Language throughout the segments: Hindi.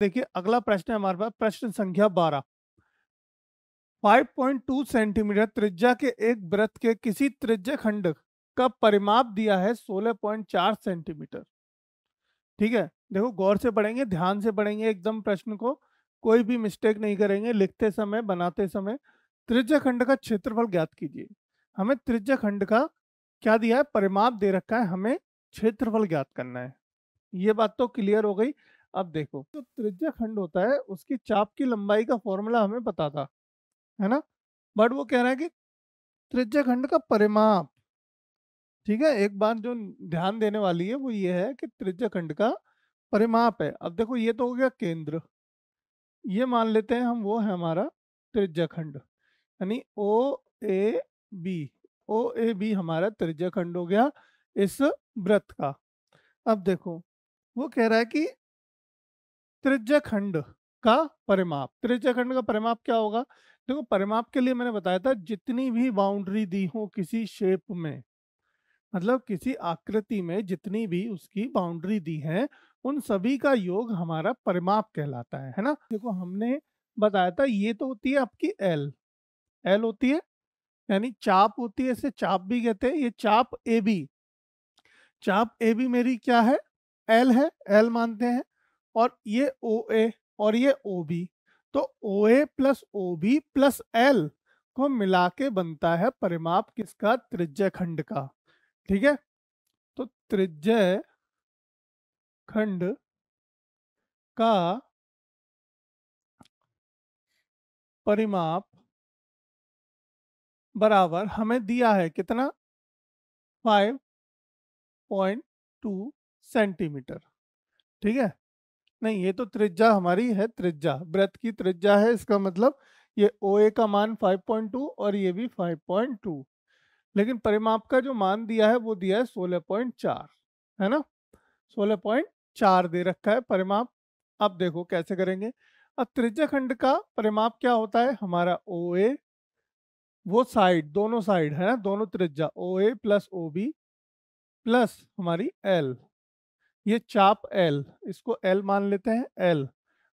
देखिए अगला प्रश्न है हमारे पास प्रश्न संख्या बारह 5.2 सेंटीमीटर त्रिज्या के एक व्रत के किसी त्रिज्य खंड का परिमाप दिया है 16.4 सेंटीमीटर ठीक है देखो गौर से पढ़ेंगे ध्यान से पढ़ेंगे एकदम प्रश्न को कोई भी मिस्टेक नहीं करेंगे लिखते समय बनाते समय त्रिज्य खंड का क्षेत्रफल ज्ञात कीजिए हमें त्रिज्य खंड का क्या दिया है परिमाप दे रखा है हमें क्षेत्रफल ज्ञात करना है ये बात तो क्लियर हो गई अब देखो जो त्रिज्या खंड होता है उसकी चाप की लंबाई का फॉर्मूला हमें पता था है ना बट वो कह रहा है कि त्रिज्या खंड का परिमाप ठीक है एक बात जो ध्यान देने वाली है वो ये है कि त्रिज्या खंड का परिमाप है अब देखो ये तो हो गया केंद्र ये मान लेते हैं हम वो है हमारा त्रिज्या खंड यानी ओ A B O A B हमारा त्रिज्या खंड हो गया इस व्रत का अब देखो वो कह रहा है कि त्रिज्य खंड का परिमाप त्रिज्य खंड का परिमाप क्या होगा देखो परिमाप के लिए मैंने बताया था जितनी भी बाउंड्री दी हो किसी शेप में मतलब किसी आकृति में जितनी भी उसकी बाउंड्री दी है उन सभी का योग हमारा परिमाप कहलाता है है ना देखो हमने बताया था ये तो होती है आपकी एल एल होती है यानी चाप होती है इसे चाप भी कहते हैं ये चाप ए बी चाप ए बी मेरी क्या है एल है एल मानते हैं और ये ओ ए और ये ओ बी तो O A plus O B plus L को मिला के बनता है परिमाप किसका त्रिज्य खंड का ठीक है तो त्रिज्य खंड का परिमाप बराबर हमें दिया है कितना 5.2 सेंटीमीटर ठीक है नहीं ये तो त्रिज्या हमारी है त्रिज्या ब्रत की त्रिज्या है इसका मतलब ये ओ ए का मान 5.2 और ये भी 5.2 लेकिन परिमाप का जो मान दिया है वो दिया है 16.4 है ना 16.4 दे रखा है परिमाप अब देखो कैसे करेंगे अब त्रिज्या खंड का परिमाप क्या होता है हमारा ओ ए वो साइड दोनों साइड है ना दोनों त्रिज्या O A plus O B plus हमारी एल ये चाप एल इसको एल मान लेते हैं एल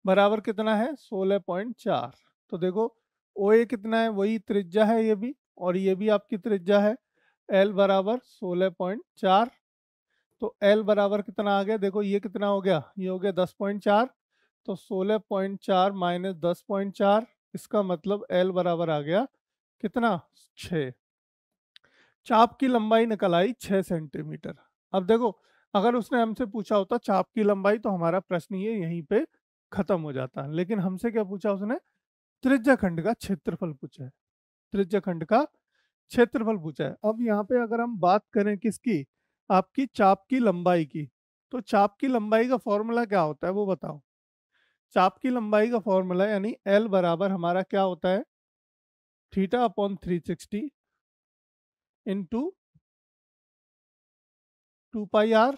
बराबर कितना है सोलह पॉइंट चार तो देखो ओ ए कितना है वही त्रिज्या है ये भी और ये भी आपकी त्रिज्या है एल बराबर सोलह पॉइंट चार तो एल बराबर कितना आ गया देखो ये कितना हो गया ये हो गया दस पॉइंट चार तो सोलह पॉइंट चार माइनस दस पॉइंट चार इसका मतलब एल बराबर आ गया कितना छ चाप की लंबाई निकल आई छ सेंटीमीटर अब देखो अगर उसने हमसे पूछा होता चाप की लंबाई तो हमारा प्रश्न ये यहीं पे खत्म हो जाता लेकिन हमसे क्या पूछा उसने त्रिज्या खंड का क्षेत्रफल पूछा है त्रिज्या खंड का क्षेत्रफल पूछा है अब यहाँ पे अगर हम बात करें किसकी आपकी चाप की लंबाई की तो चाप की लंबाई का फॉर्मूला क्या होता है वो बताओ चाप की लंबाई का फॉर्मूला यानी एल बराबर हमारा क्या होता है theta upon three sixty into two pi R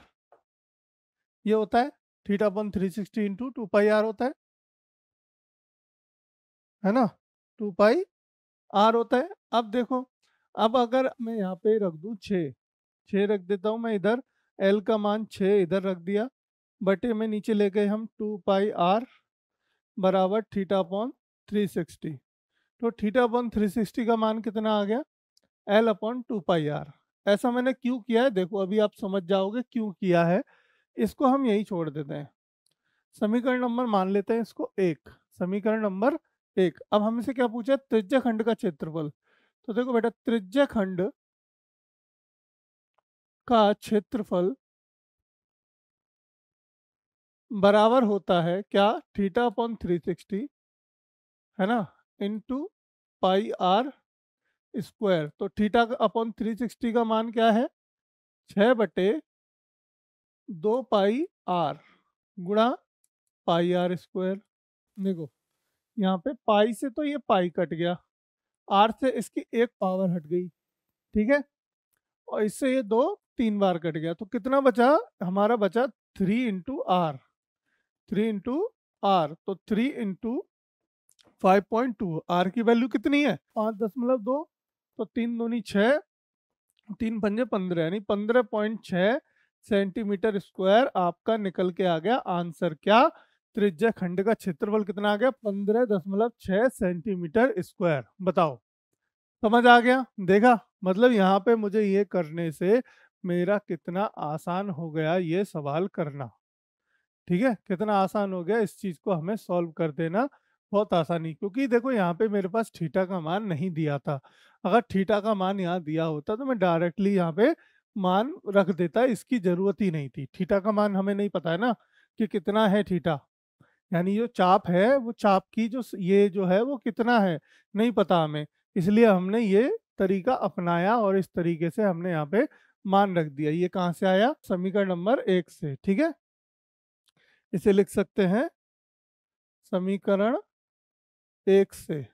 ये होता है theta upon three sixty into two pi R होता है है ना टू पाई आर होता है अब देखो अब अगर मैं यहाँ पे रख दू छ छ रख देता हूँ मैं इधर एल का मान छ इधर रख दिया बटे में नीचे ले गए हम टू पाई आर बराबर थीटा अपॉन थ्री सिक्सटी तो थीटा अपॉन थ्री सिक्सटी का मान कितना आ गया L upon two pi R ऐसा मैंने क्यों किया है देखो अभी आप समझ जाओगे क्यों किया है इसको हम यही छोड़ देते हैं समीकरण नंबर मान लेते हैं इसको एक समीकरण नंबर एक अब हम इसे क्या पूछा त्रिज्य खंड का क्षेत्रफल तो देखो बेटा त्रिज्य खंड का क्षेत्रफल बराबर होता है क्या थीटा अपॉन थ्री सिक्सटी है ना इनटू पाई आर स्क्वायर तो थीटा अपॉन थ्री सिक्सटी का मान क्या है छ बटे दो पाई आर गुणा पाई आर स्क्वायर देखो यहाँ पे पाई से तो ये पाई कट गया आर से इसकी एक पावर हट गई ठीक है और इससे ये दो तीन बार कट गया तो कितना बचा हमारा बचा three into R three into R तो three into five point two R की वैल्यू कितनी है पाँच दशमलव दो तो तीन दूनी छः तीन पंजे पंद्रह यानी पंद्रह पॉइंट छः सेंटीमीटर स्क्वायर आपका निकल के आ गया आंसर क्या त्रिज्य खंड का क्षेत्रफल कितना आ गया पंद्रह दशमलव छः सेंटीमीटर स्क्वायर बताओ समझ आ गया देखा मतलब यहाँ पे मुझे ये करने से मेरा कितना आसान हो गया ये सवाल करना ठीक है कितना आसान हो गया इस चीज को हमें सॉल्व कर देना बहुत आसानी क्योंकि देखो यहाँ पे मेरे पास थीटा का मान नहीं दिया था अगर थीटा का मान यहाँ दिया होता तो मैं डायरेक्टली यहाँ पे मान रख देता इसकी जरूरत ही नहीं थी थीटा का मान हमें नहीं पता है ना कि कितना है थीटा यानी जो चाप है वो चाप की जो ये जो है वो कितना है नहीं पता हमें इसलिए हमने ये तरीका अपनाया और इस तरीके से हमने यहाँ पे मान रख दिया ये कहाँ से आया समीकरण नंबर एक से ठीक है इसे लिख सकते हैं समीकरण एक से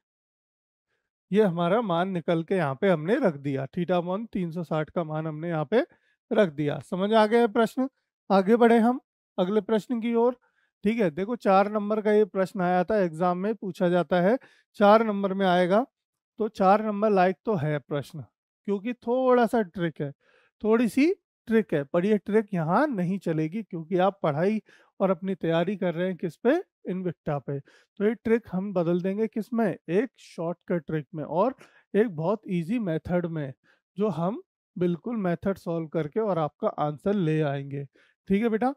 ये हमारा मान निकल के यहाँ पे हमने रख दिया थीटा वन 360 का मान हमने यहाँ पे रख दिया समझ आ गया प्रश्न आगे बढ़े हम अगले प्रश्न की ओर ठीक है देखो चार नंबर का ये प्रश्न आया था एग्जाम में पूछा जाता है चार नंबर में आएगा तो चार नंबर लाइक तो है प्रश्न क्योंकि थोड़ा सा ट्रिक है थोड़ी सी ट्रिक है पर ये ट्रिक यहाँ नहीं चलेगी क्योंकि आप पढ़ाई और अपनी तैयारी कर रहे हैं किस पे इनविक्टा पे तो ये ट्रिक हम बदल देंगे किस में एक शॉर्टकट ट्रिक में और एक बहुत इजी मेथड में जो हम बिल्कुल मेथड सॉल्व करके और आपका आंसर ले आएंगे ठीक है बेटा